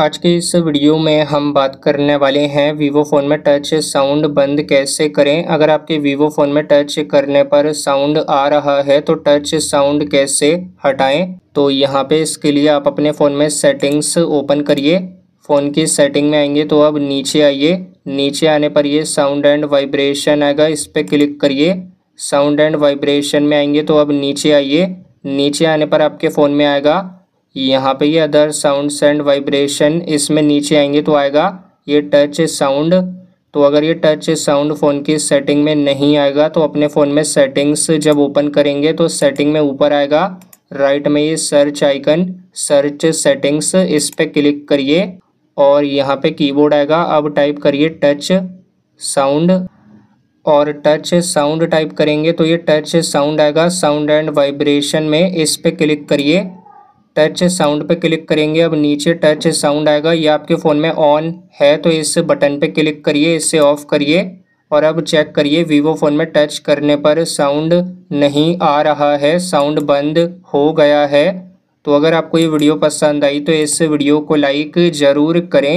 आज के इस वीडियो में हम बात करने वाले हैं वीवो फ़ोन में टच साउंड बंद कैसे करें अगर आपके वीवो फ़ोन में टच करने पर साउंड आ रहा है तो टच साउंड कैसे हटाएं तो यहाँ पे इसके लिए आप अपने फ़ोन में सेटिंग्स ओपन करिए फ़ोन की सेटिंग में आएंगे तो अब नीचे आइए नीचे आने पर ये साउंड एंड वाइब्रेशन आएगा इस पर क्लिक करिए साउंड एंड वाइब्रेशन में आएंगे तो अब नीचे आइए नीचे आने पर आपके फ़ोन में आएगा यहाँ पे ये अदर साउंड्स एंड वाइब्रेशन इसमें नीचे आएंगे तो आएगा ये टच साउंड तो अगर ये टच साउंड फ़ोन की सेटिंग में नहीं आएगा तो अपने फ़ोन में सेटिंग्स जब ओपन करेंगे तो सेटिंग में ऊपर आएगा राइट में ये सर्च आइकन सर्च सेटिंग्स इस पर क्लिक करिए और यहाँ पे कीबोर्ड आएगा अब टाइप करिए टच साउंड और टच साउंड टाइप करेंगे तो ये टच साउंड आएगा साउंड एंड वाइब्रेशन में इस पर क्लिक करिए टच साउंड पे क्लिक करेंगे अब नीचे टच साउंड आएगा ये आपके फ़ोन में ऑन है तो इस बटन पे क्लिक करिए इससे ऑफ करिए और अब चेक करिए वीवो फ़ोन में टच करने पर साउंड नहीं आ रहा है साउंड बंद हो गया है तो अगर आपको ये वीडियो पसंद आई तो इस वीडियो को लाइक ज़रूर करें